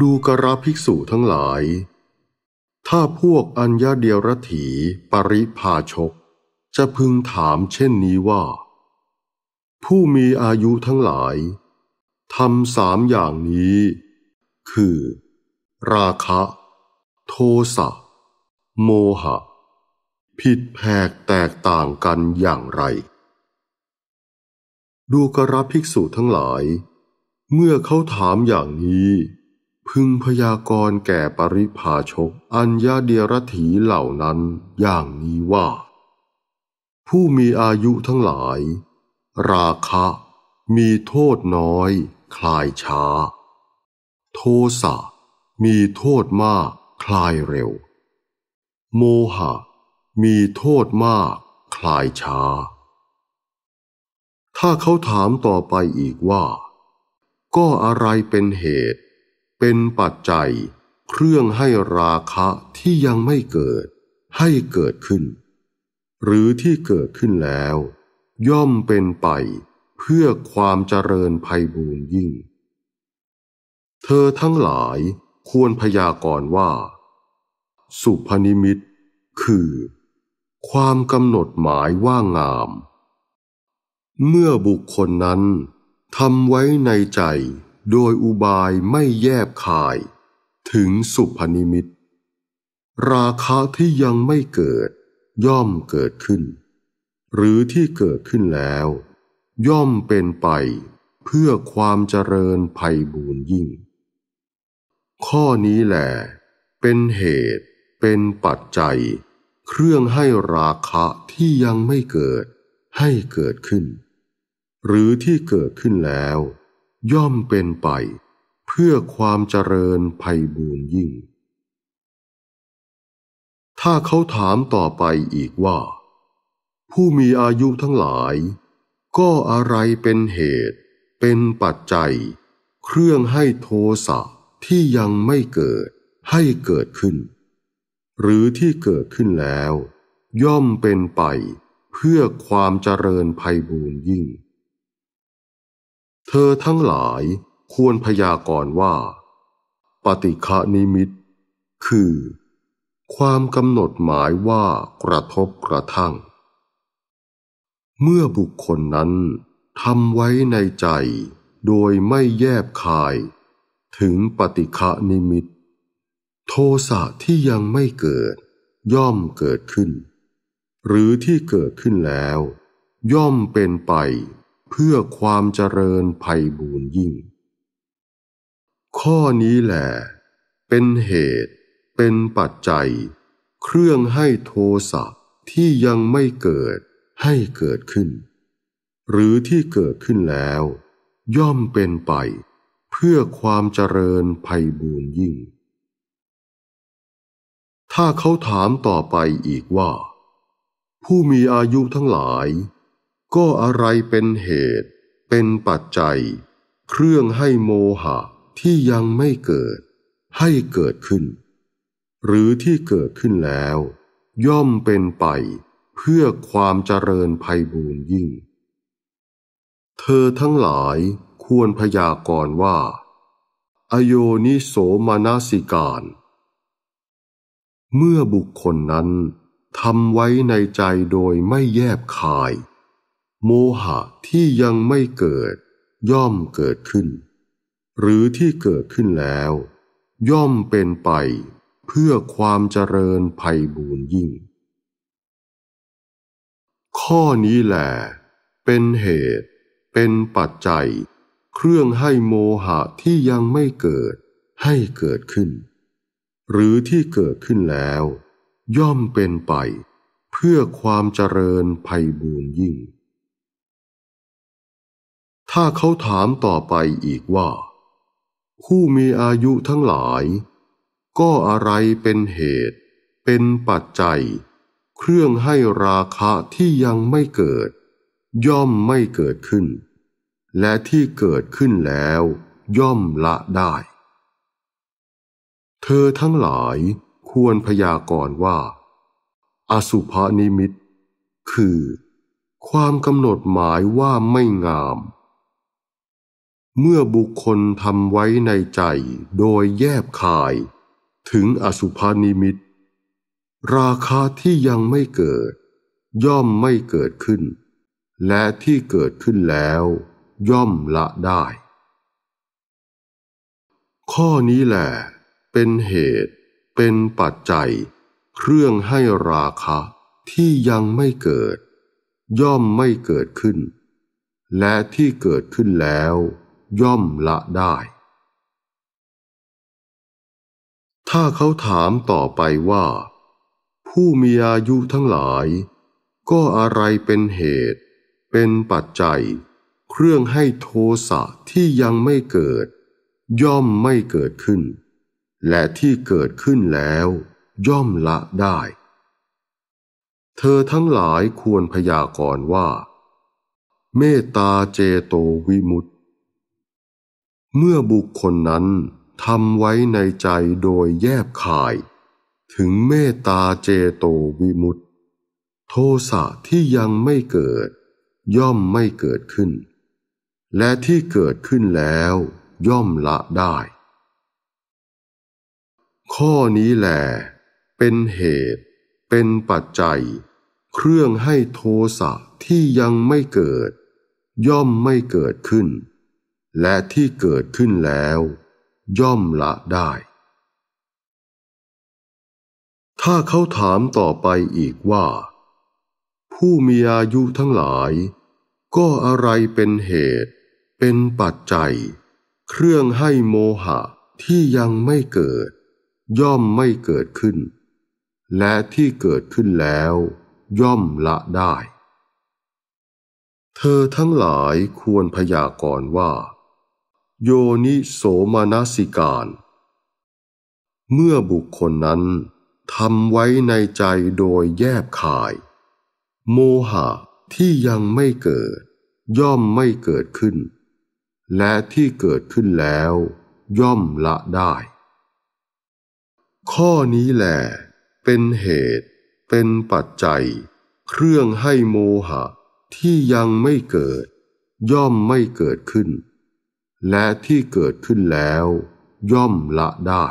ดูกระภิกษุทั้งหลาย ถ้าพวกอัญญาเดียรถีปริภาชกจะพึงถามเช่นนี้ว่า ผู้มีอายุทั้งหลายทำสามอย่างนี้คือ ราคะ โทสะ โมหะ ผิดแผกแตกต่างกันอย่างไร ดูกระภิกษุทั้งหลาย เมื่อเขาถามอย่างนี้พึงพยากรณ์แก่ปริภาชกอัญญาเดียรถีเหล่านั้นอย่างนี้ว่า ผู้มีอายุทั้งหลาย ราคะมีโทษน้อย คลายช้า โทสะมีโทษมาก คลายเร็ว โมหะ มีโทษมาก คลายช้า ถ้าเขาถามต่อไปอีกว่า ก็อะไรเป็นเหตุเป็นปัจจัยเครื่องให้ราคะที่ยังไม่เกิดให้เกิดขึ้น หรือที่เกิดขึ้นแล้ว ย่อมเป็นไปเพื่อความเจริญภัยบูรยิ่ง เธอทั้งหลายควรพยากรณ์ว่า สุพนิมิตคือความกำหนดหมายว่างาม เมื่อบุคคลนั้นทำไว้ในใจโดยอุบายไม่แยบคายถึงสุพนิมิต ราคาที่ยังไม่เกิด ย่อมเกิดขึ้น หรือที่เกิดขึ้นแล้ว ย่อมเป็นไป เพื่อความเจริญภัยบูญยิ่ง ข้อนี้แหละเป็นเหตุเป็นปัจจัย เครื่องให้ราคะที่ยังไม่เกิด ให้เกิดขึ้น หรือที่เกิดขึ้นแล้วย่อมเป็นไป เพื่อความเจริญไพบูรยิ่ง ถ้าเขาถามต่อไปอีกว่า ผู้มีอายุทั้งหลาย ก็อะไรเป็นเหตุ เป็นปัจจัย เครื่องให้โทสะที่ยังไม่เกิดให้เกิดขึ้น หรือที่เกิดขึ้นแล้ว ย่อมเป็นไป เพื่อความเจริญไพบูรยิ่งเธอทั้งหลายควรพยากรณ์ว่า ปฏิฆานิมิต คือ ความกำหนดหมายว่ากระทบกระทั่ง เมื่อบุคคลนั้นทำไว้ในใจโดยไม่แยบคาย ถึงปฏิฆานิมิต โทสะที่ยังไม่เกิดย่อมเกิดขึ้น หรือที่เกิดขึ้นแล้ว ย่อมเป็นไปเพื่อความเจริญไพ่บูนยิ่ง ข้อนี้แหละ เป็นเหตุ เป็นปัจจัย เครื่องให้โทสะที่ยังไม่เกิดให้เกิดขึ้น หรือที่เกิดขึ้นแล้ว ย่อมเป็นไป เพื่อความเจริญไพ่บูนยิ่ง ถ้าเขาถามต่อไปอีกว่า ผู้มีอายุทั้งหลายก็อะไรเป็นเหตุ เป็นปัจจัย เครื่องให้โมหะที่ยังไม่เกิด ให้เกิดขึ้น หรือที่เกิดขึ้นแล้ว ย่อมเป็นไปเพื่อความเจริญภัยบูรยิ่ง เธอทั้งหลายควรพยากรณ์ว่า อโยนิโสมานาสิการ เมื่อบุคคลนั้นทำไว้ในใจโดยไม่แยบคายโมหะที่ยังไม่เกิด ย่อมเกิดขึ้น หรือที่เกิดขึ้นแล้ว ย่อมเป็นไป เพื่อความเจริญภัยบูนยิ่ง ข้อนี้แหละเป็นเหตุเป็นปัจจัย เครื่องให้โมหะที่ยังไม่เกิดให้เกิดขึ้น หรือที่เกิดขึ้นแล้ว ย่อมเป็นไป เพื่อความเจริญภัยบูนยิ่งถ้าเขาถามต่อไปอีกว่า ผู้มีอายุทั้งหลาย ก็อะไรเป็นเหตุ เป็นปัจจัย เครื่องให้ราคะที่ยังไม่เกิด ย่อมไม่เกิดขึ้น และที่เกิดขึ้นแล้วย่อมละได้ เธอทั้งหลายควรพยากรณ์ว่า อสุภานิมิตคือความกำหนดหมายว่าไม่งามเมื่อบุคคลทำไว้ในใจโดยแยบคาย ถึงอสุภานิมิต ราคาที่ยังไม่เกิด ย่อมไม่เกิดขึ้น และที่เกิดขึ้นแล้วย่อมละได้ ข้อนี้แหละ เป็นเหตุเป็นปัจจัย เครื่องให้ราคาที่ยังไม่เกิด ย่อมไม่เกิดขึ้น และที่เกิดขึ้นแล้วย่อมละได้ ถ้าเขาถามต่อไปว่า ผู้มีอายุทั้งหลาย ก็อะไรเป็นเหตุ เป็นปัจจัย เครื่องให้โทสะที่ยังไม่เกิด ย่อมไม่เกิดขึ้น และที่เกิดขึ้นแล้ว ย่อมละได้ เธอทั้งหลายควรพยากรณ์ว่า เมตตาเจโตวิมุตตเมื่อบุคคลนั้นทำไว้ในใจโดยแยบขาย ถึงเมตตาเจโตวิมุตตโทสะที่ยังไม่เกิด ย่อมไม่เกิดขึ้น และที่เกิดขึ้นแล้วย่อมละได้ ข้อนี้แหลเป็นเหตุเป็นปัจจัย เครื่องให้โทสะที่ยังไม่เกิด ย่อมไม่เกิดขึ้นและที่เกิดขึ้นแล้วย่อมละได้ ถ้าเขาถามต่อไปอีกว่า ผู้มีอายุทั้งหลายก็อะไรเป็นเหตุ เป็นปัจจัย เครื่องให้โมหะที่ยังไม่เกิด ย่อมไม่เกิดขึ้น และที่เกิดขึ้นแล้วย่อมละได้ เธอทั้งหลายควรพยากรณ์ว่าโยนิโสมนสิการ เมื่อบุคคลนั้นทำไว้ในใจโดยแยบขาย โมหะที่ยังไม่เกิด ย่อมไม่เกิดขึ้น และที่เกิดขึ้นแล้ว ย่อมละได้ ข้อนี้แหลเป็นเหตุเป็นปัจจัย เครื่องให้โมหะ ที่ยังไม่เกิด ย่อมไม่เกิดขึ้นและที่เกิดขึ้นแล้ว ย่อมละได้